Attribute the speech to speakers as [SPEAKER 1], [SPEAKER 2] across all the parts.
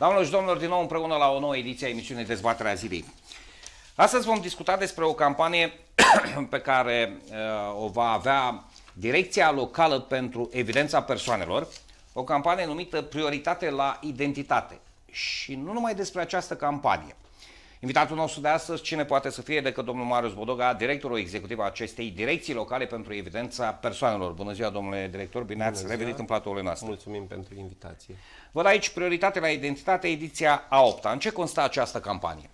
[SPEAKER 1] Doamnelor și domnilor, din nou împreună la o nouă ediție a emisiunii Dezbaterea Zilei. Astăzi vom discuta despre o campanie pe care uh, o va avea Direcția Locală pentru Evidența Persoanelor, o campanie numită Prioritate la Identitate. Și nu numai despre această campanie. Invitatul nostru de astăzi, cine poate să fie decât domnul Marius Bodoga, directorul executiv al acestei direcții locale pentru evidența persoanelor. Bună ziua, domnule director, bine Bună ați ziua. revenit în platoul nostru. Mulțumim pentru invitație. Văd aici prioritate la identitate, ediția a 8 -a. În ce constă această campanie?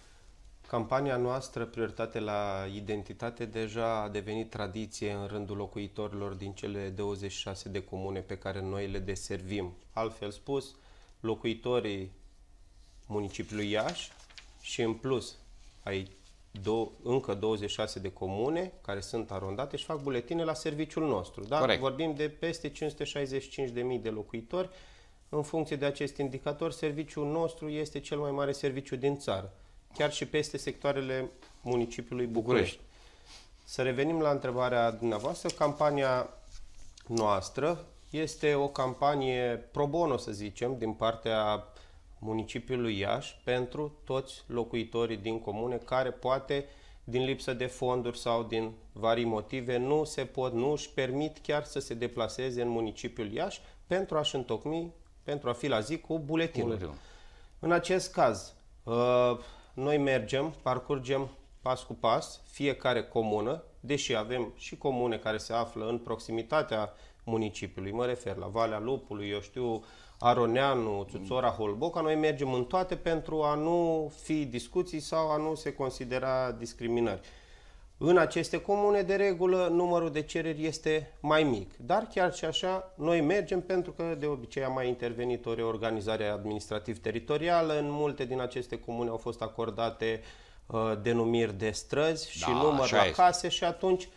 [SPEAKER 2] Campania noastră, prioritate la identitate, deja a devenit tradiție în rândul locuitorilor din cele 26 de comune pe care noi le deservim. Altfel spus, locuitorii municipiului Iași și în plus ai dou- încă 26 de comune care sunt arondate și fac buletine la serviciul nostru. Da? Corect. Vorbim de peste 565.000 de locuitori. În funcție de acest indicator, serviciul nostru este cel mai mare serviciu din țară, chiar și peste sectoarele municipiului București. București. Să revenim la întrebarea dumneavoastră. Campania noastră este o campanie pro bono, să zicem, din partea municipiului Iași pentru toți locuitorii din comune care poate din lipsă de fonduri sau din vari motive nu se pot, nu își permit chiar să se deplaseze în municipiul Iași pentru a-și întocmi, pentru a fi la zi cu buletinul. Buletin. În acest caz, uh, noi mergem, parcurgem pas cu pas fiecare comună, deși avem și comune care se află în proximitatea municipiului. Mă refer la Valea Lupului, eu știu, Aroneanu, Țuțora, Holboca. Noi mergem în toate pentru a nu fi discuții sau a nu se considera discriminări. În aceste comune, de regulă, numărul de cereri este mai mic. Dar chiar și așa, noi mergem pentru că de obicei a mai intervenit o reorganizare administrativ-teritorială. În multe din aceste comune au fost acordate uh, denumiri de străzi și da, număr la este. case și atunci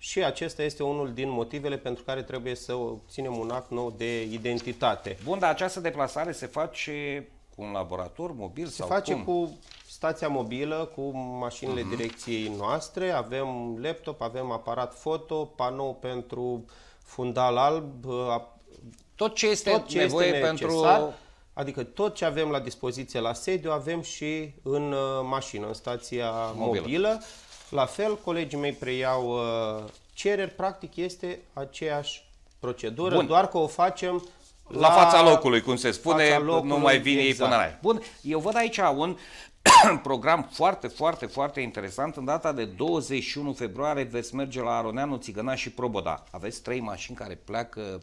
[SPEAKER 2] și acesta este unul din motivele pentru care trebuie să obținem un act nou de identitate. Bun, dar această deplasare se face cu un
[SPEAKER 1] laborator mobil se sau Se face cum?
[SPEAKER 2] cu stația mobilă, cu mașinile uh-huh. direcției noastre, avem laptop, avem aparat foto, panou pentru fundal alb, tot ce este tot ce nevoie este necesar, pentru... Adică tot ce avem la dispoziție la sediu avem și în uh, mașină, în stația mobilă. mobilă. La fel, colegii mei preiau uh, cereri, practic este aceeași procedură, Bun. doar că o facem la, la fața locului, cum se spune, locului, nu mai vine exact. ei până exact.
[SPEAKER 1] la Bun, eu văd aici un program foarte, foarte, foarte interesant. În data de 21 februarie veți merge la Aroneanu, Țigăna și Proboda. Aveți trei mașini care pleacă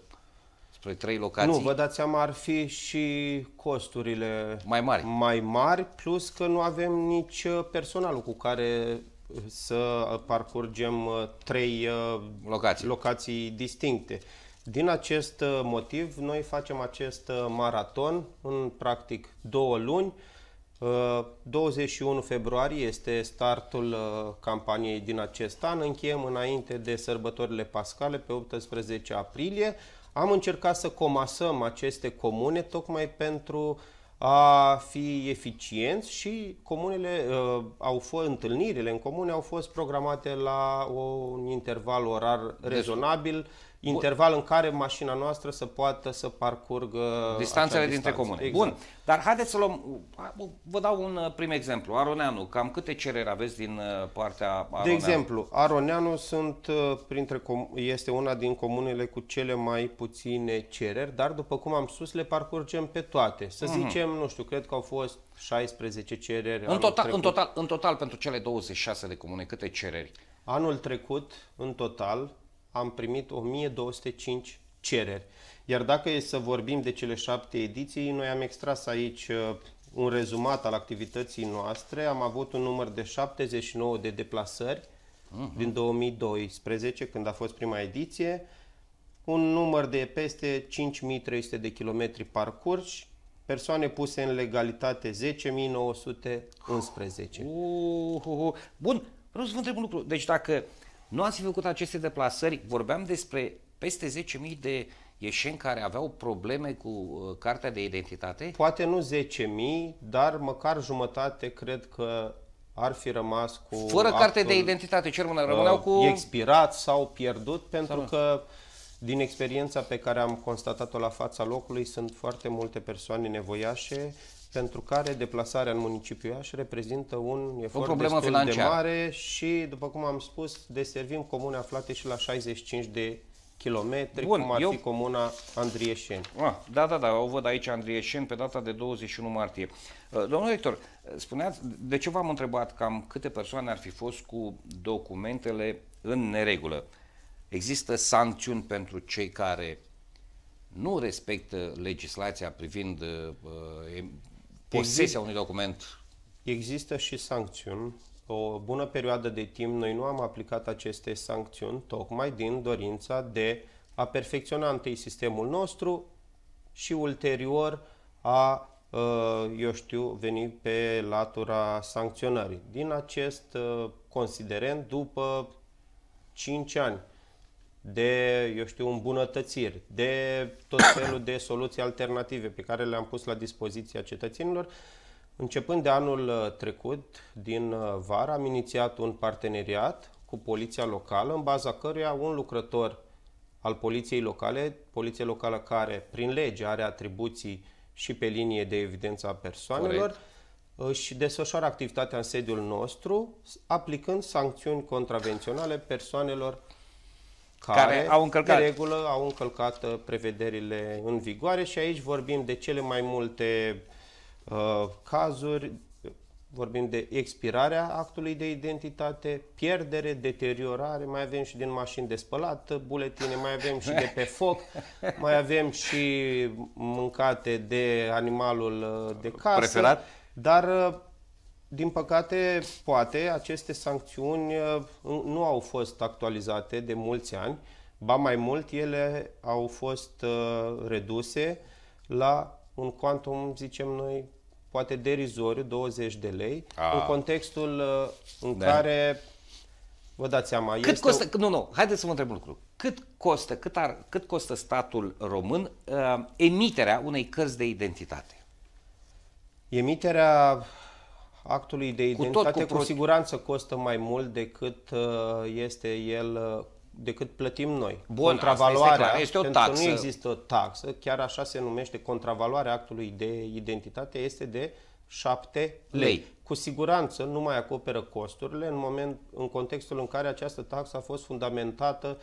[SPEAKER 1] spre trei locații. Nu, vă
[SPEAKER 2] dați seama, ar fi și costurile mai mari, mai mari plus că nu avem nici uh, personalul cu care să parcurgem uh, trei uh, locații, locații distincte. Din acest uh, motiv, noi facem acest maraton în practic două luni. 21 februarie este startul campaniei din acest an. Încheiem înainte de sărbătorile pascale pe 18 aprilie. Am încercat să comasăm aceste comune tocmai pentru uh, a fi eficienți și comunele uh, au fost întâlnirile în comune au fost programate la o, un interval orar deci, rezonabil interval în care mașina noastră să poată să parcurgă distanțele dintre comune. Exact. Bun, dar haideți să
[SPEAKER 1] luăm, vă dau un uh, prim exemplu, Aroneanu, cam câte cereri aveți din uh, partea Aroneanu? De exemplu,
[SPEAKER 2] Aroneanu sunt uh, printre este una din comunele cu cele mai puține cereri, dar după cum am spus, le parcurgem pe toate. Să mhm. zicem, mm-hmm. nu știu, cred că au fost 16 cereri. În total, în, total, în total pentru cele 26 de comune, câte cereri? Anul trecut, în total, am primit 1205 cereri. Iar dacă e să vorbim de cele șapte ediții, noi am extras aici uh, un rezumat al activității noastre. Am avut un număr de 79 de deplasări uh-huh. din 2012, când a fost prima ediție, un număr de peste 5300 de kilometri parcurși, persoane puse în legalitate 10.911. Uh,
[SPEAKER 1] uh, uh. Bun, vreau să vă întreb un lucru. Deci dacă uh, nu ați fi făcut aceste deplasări. Vorbeam despre peste 10.000 de
[SPEAKER 2] ieșeni care aveau probleme cu uh, cartea de identitate? Poate nu 10.000, dar măcar jumătate cred că ar fi rămas cu... Fără carte de identitate, ce rămâne? Uh, rămâneau cu... Expirat sau pierdut, pentru sau că din experiența pe care am constatat-o la fața locului, sunt foarte multe persoane nevoiașe pentru care deplasarea în municipiul Iași reprezintă un efort o problemă destul financiară. de mare și, după cum am spus, deservim comune aflate și la 65 de kilometri, Bun, cum ar eu... fi comuna Andrieșeni. Ah, da, da, da, o văd aici Andrieșeni, pe data de 21 martie. Uh,
[SPEAKER 1] Domnul Victor, spuneați, de ce v-am întrebat cam câte persoane ar fi fost cu documentele în neregulă? Există sancțiuni pentru cei care nu respectă legislația privind uh, posesia Exist- unui document.
[SPEAKER 2] Există și sancțiuni. O bună perioadă de timp noi nu am aplicat aceste sancțiuni tocmai din dorința de a perfecționa întâi sistemul nostru și ulterior a ă, eu știu, veni pe latura sancționării. Din acest ă, considerent, după 5 ani, de, eu știu, îmbunătățiri, de tot felul de soluții alternative pe care le-am pus la dispoziția cetățenilor. Începând de anul uh, trecut, din uh, vară, am inițiat un parteneriat cu poliția locală, în baza căruia un lucrător al poliției locale, poliție locală care, prin lege, are atribuții și pe linie de a persoanelor, Corect își desfășoară activitatea în sediul nostru, aplicând sancțiuni contravenționale persoanelor
[SPEAKER 1] care, care au încălcat. De
[SPEAKER 2] regulă au încălcat uh, prevederile în vigoare și aici vorbim de cele mai multe uh, cazuri, vorbim de expirarea actului de identitate, pierdere, deteriorare, mai avem și din mașini de spălat, buletine, mai avem și de pe foc, mai avem și mâncate de animalul uh, de casă. Preferat? Dar uh, din păcate, poate, aceste sancțiuni uh, nu au fost actualizate de mulți ani, ba mai mult, ele au fost uh, reduse la un quantum, zicem noi, poate derizoriu, 20 de lei, A. Ah. în contextul uh, în da. care, vă dați seama, Cât este... costă,
[SPEAKER 1] nu, nu, haideți să vă întreb un lucru. Cât costă, cât, ar, cât costă statul român uh, emiterea unei cărți de identitate?
[SPEAKER 2] Emiterea actului de identitate cu, tot, cu, cu siguranță costă mai mult decât uh, este el uh, decât plătim noi. Bun, contravaloarea, este, clar, este o taxă. că nu există o taxă, chiar așa se numește contravaloarea actului de identitate, este de 7 lei. lei. Cu siguranță nu mai acoperă costurile în, moment, în contextul în care această taxă a fost fundamentată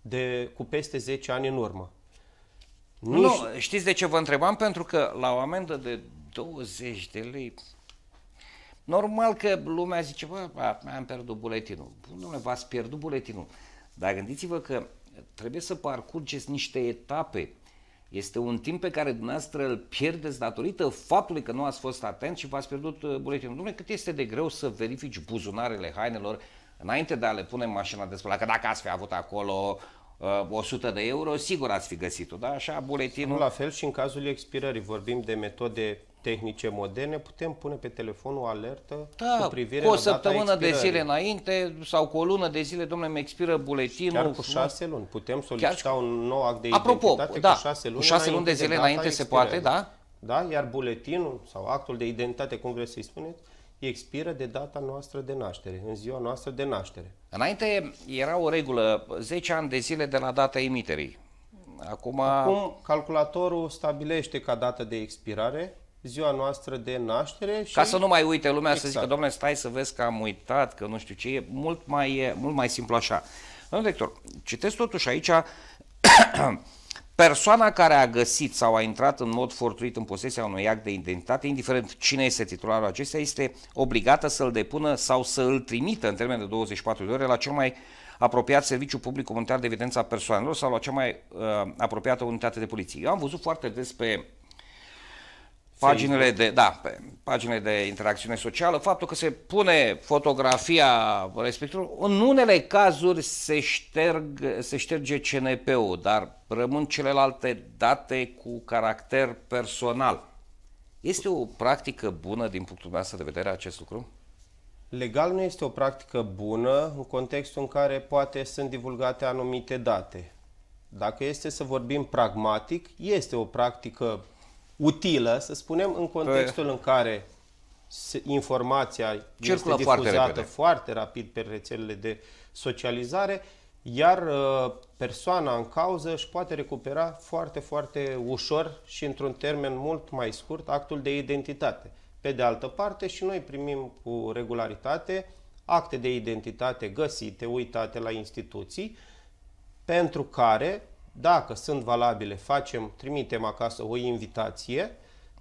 [SPEAKER 2] de, cu peste 10 ani în urmă. Nici... Nu, știți de ce vă întrebam? Pentru că la o amendă de 20
[SPEAKER 1] de lei, Normal că lumea zice, bă, am pierdut buletinul. Bun, domnule, v-ați pierdut buletinul. Dar gândiți-vă că trebuie să parcurgeți niște etape. Este un timp pe care dumneavoastră îl pierdeți datorită faptului că nu ați fost atent și v-ați pierdut uh, buletinul. Dumnezeu, cât este de greu să verifici buzunarele hainelor înainte de a le pune în mașina de spălat, că dacă ați fi avut acolo 100 uh, de euro, sigur ați fi
[SPEAKER 2] găsit-o, da? Așa, buletinul... La fel și în cazul expirării, vorbim de metode tehnice moderne, putem pune pe telefon o alertă da, cu privire cu o la săptămână de zile
[SPEAKER 1] înainte sau
[SPEAKER 2] cu o lună de zile, domnule, mi expiră buletinul. Chiar cu șase luni. Putem solicita Chiar... un nou act de Apropo, identitate da, cu șase luni, cu șase luni de zile de înainte se poate, da? Da, iar buletinul sau actul de identitate, cum vreți să-i spuneți, expiră de data noastră de naștere, în ziua noastră de naștere.
[SPEAKER 1] Înainte era o regulă, 10 ani de zile de la data emiterii. Acum, Acum
[SPEAKER 2] calculatorul stabilește ca dată de expirare ziua noastră de naștere. Și... Ca să nu mai uite lumea exact. să zică, exact.
[SPEAKER 1] domnule, stai să vezi că am uitat, că nu știu ce, e mult mai, e mult mai simplu așa. Domnul director, citesc totuși aici Persoana care a găsit sau a intrat în mod fortuit în posesia unui act de identitate, indiferent cine este titularul acesta, este obligată să-l depună sau să îl trimită în termen de 24 de ore la cel mai apropiat serviciu public comunitar de evidență a persoanelor sau la cea mai uh, apropiată unitate de poliție. Eu am văzut foarte des pe Paginile de, da, pe paginile de interacțiune socială, faptul că se pune fotografia respectivă, în unele cazuri se, șterg, se șterge CNP-ul, dar rămân celelalte date cu caracter personal. Este o practică
[SPEAKER 2] bună din punctul meu de vedere acest lucru? Legal nu este o practică bună în contextul în care poate sunt divulgate anumite date. Dacă este să vorbim pragmatic, este o practică utilă, să spunem, în contextul în care informația Circulă este difuzată foarte rapid. foarte rapid pe rețelele de socializare, iar uh, persoana în cauză își poate recupera foarte, foarte ușor și într-un termen mult mai scurt actul de identitate. Pe de altă parte, și noi primim cu regularitate acte de identitate găsite, uitate la instituții, pentru care dacă sunt valabile, facem, trimitem acasă o invitație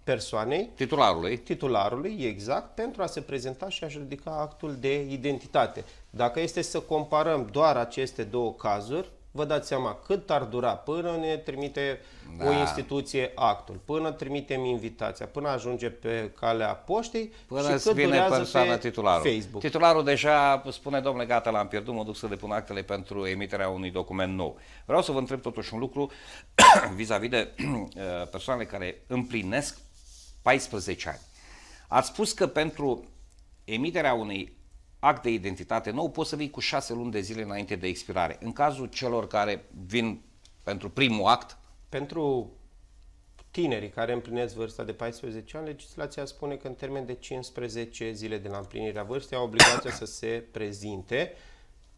[SPEAKER 2] persoanei. Titularului. Titularului, exact, pentru a se prezenta și a-și ridica actul de identitate. Dacă este să comparăm doar aceste două cazuri, vă dați seama cât ar dura până ne trimite da. o instituție actul, până trimitem invitația, până ajunge pe calea poștei până și cât vine persoana pe titularul. Facebook. Titularul deja spune, domnule, gata, l-am
[SPEAKER 1] pierdut, mă duc să depun actele pentru emiterea unui document nou. Vreau să vă întreb totuși un lucru vis-a-vis -vis de eh, persoanele care împlinesc 14 ani. Ați spus că pentru emiterea unei act de identitate nou, poți să vii cu șase luni de zile înainte de expirare. În cazul celor care vin pentru primul act...
[SPEAKER 2] Pentru tinerii care împlinesc vârsta de 14 ani, legislația spune că în termen de 15 zile de la împlinirea vârstei au obligația să se prezinte.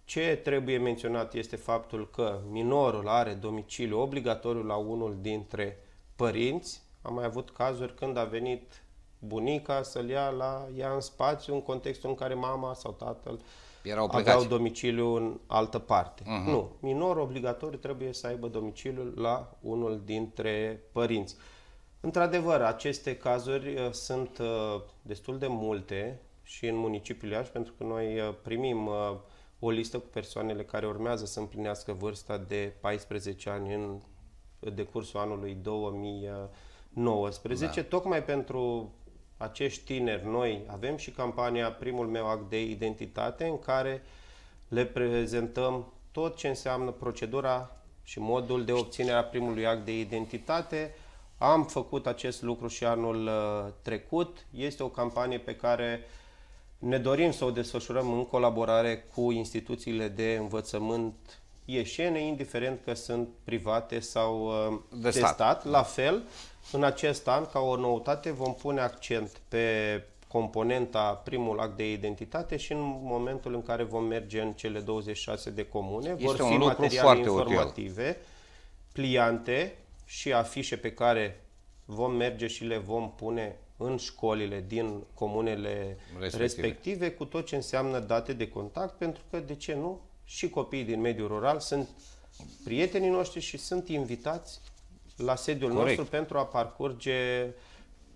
[SPEAKER 2] Ce trebuie menționat este faptul că minorul are domiciliu obligatoriu la unul dintre părinți. Am mai avut cazuri când a venit bunica să-l ia la ea în spațiu în contextul în care mama sau tatăl
[SPEAKER 1] erau obligați. aveau
[SPEAKER 2] domiciliu în altă parte. Uh-huh. Nu, minor obligatoriu trebuie să aibă domiciliul la unul dintre părinți. Într-adevăr, aceste cazuri uh, sunt uh, destul de multe și în municipiul Iași, pentru că noi uh, primim o listă cu persoanele care urmează să împlinească vârsta de 14 ani în decursul anului 2019, da. tocmai pentru acești tineri, noi avem și campania Primul meu act de identitate în care le prezentăm tot ce înseamnă procedura și modul de obținere a primului act de identitate. Am făcut acest lucru și anul uh, trecut. Este o campanie pe care ne dorim să o desfășurăm în colaborare cu instituțiile de învățământ ieșene, indiferent că sunt private sau uh, de, de stat. stat. La fel, în acest an, ca o noutate, vom pune accent pe componenta primul act de identitate și în momentul în care vom merge în cele 26 de comune, este vor fi materiale informative, util. pliante și afișe pe care vom merge și le vom pune în școlile din comunele respective. respective, cu tot ce înseamnă date de contact, pentru că, de ce nu, și copiii din mediul rural sunt prietenii noștri și sunt invitați la sediul Corect. nostru pentru a parcurge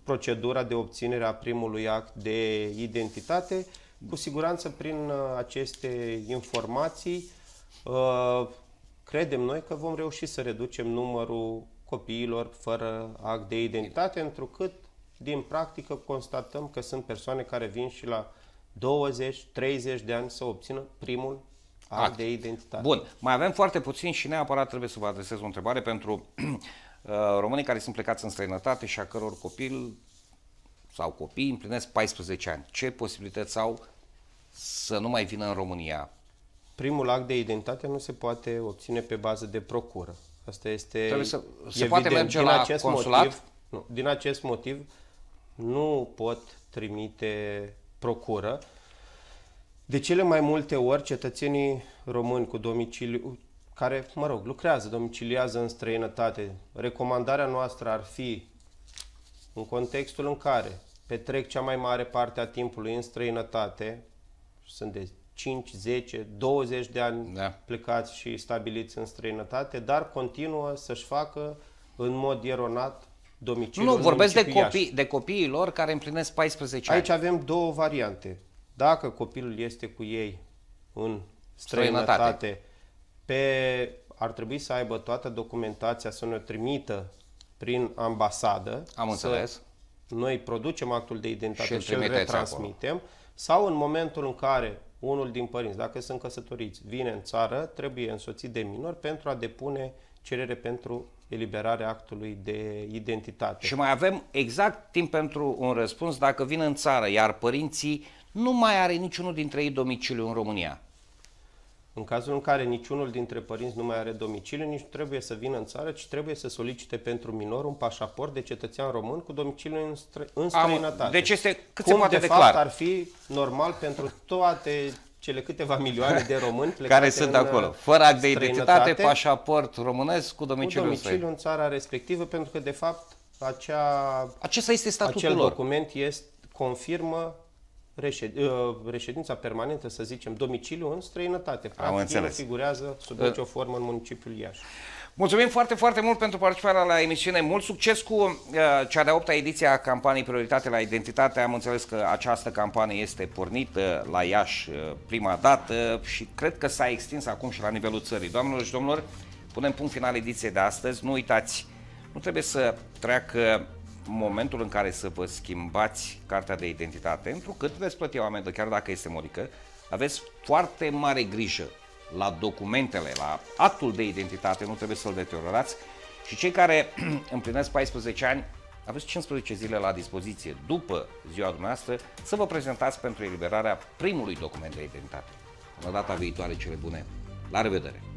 [SPEAKER 2] procedura de obținere a primului act de identitate. Cu siguranță prin uh, aceste informații uh, credem noi că vom reuși să reducem numărul copiilor fără act de identitate, întrucât din practică constatăm că sunt persoane care vin și la 20-30 de ani să obțină primul Act. act de identitate. Bun,
[SPEAKER 1] mai avem foarte puțin și neapărat trebuie să vă adresez o întrebare pentru uh, românii care sunt plecați în străinătate și a căror copil sau copii împlinesc 14 ani. Ce posibilități au să nu mai vină în România?
[SPEAKER 2] Primul act de identitate nu se poate obține pe bază de procură. Asta este Trebuie să, evident. se poate merge din la acest consulat? Motiv, nu, din acest motiv nu pot trimite procură de cele mai multe ori, cetățenii români cu domiciliu, care, mă rog, lucrează, domiciliază în străinătate, recomandarea noastră ar fi în contextul în care petrec cea mai mare parte a timpului în străinătate, sunt de 5, 10, 20 de ani da. plecați și stabiliți în străinătate, dar continuă să-și facă în mod eronat domiciliul. Nu, vorbesc de, copii, de copiii lor care împlinesc 14 Aici ani. Aici avem două variante. Dacă copilul este cu ei în străinătate, străinătate. pe ar trebui să aibă toată documentația să ne trimită prin ambasadă. Am înțeles. Noi producem actul de identitate și, îl transmitem. Acolo. Sau în momentul în care unul din părinți, dacă sunt căsătoriți, vine în țară, trebuie însoțit de minor pentru a depune cerere pentru eliberarea actului de identitate. Și mai avem exact timp pentru un răspuns dacă
[SPEAKER 1] vin în țară, iar părinții uh, nu mai are niciunul dintre ei domiciliu în România.
[SPEAKER 2] În cazul în care niciunul dintre părinți nu mai are domiciliu, nici nu trebuie să vină în țară, ci trebuie să solicite pentru minor un pașaport de cetățean român cu domiciliu în, stră, în străinătate. deci este cât Cum se poate de, de fapt clar. ar fi normal pentru toate cele câteva milioane de români care sunt acolo, fără act de identitate,
[SPEAKER 1] pașaport românesc cu domiciliu, cu domiciliu
[SPEAKER 2] în țara respectivă, pentru că de fapt acea, acesta este statutul acel lor. document este, confirmă reșed, uh, reședința permanentă, să zicem, domiciliu în străinătate. Practic, Am înțeles. figurează sub uh. nicio formă în municipiul Iași. Mulțumim foarte, foarte mult pentru
[SPEAKER 1] participarea la emisiune. Mult succes cu uh, cea de-a opta ediție a campaniei Prioritate la Identitate. Am înțeles că această campanie este pornită la Iași uh, prima dată și cred că s-a extins acum și la nivelul țării. Doamnelor și domnilor, punem punct final ediției de astăzi. Nu uitați, nu trebuie să treacă momentul în care să vă schimbați cartea de identitate, pentru că veți plăti o amendă, chiar dacă este modică, aveți foarte mare grijă la documentele, la actul de identitate, nu trebuie să-l deteriorați și cei care împlinesc 14 ani aveți 15 zile la dispoziție după ziua dumneavoastră să vă prezentați pentru eliberarea primului document de identitate. Până data viitoare, cele bune! La revedere!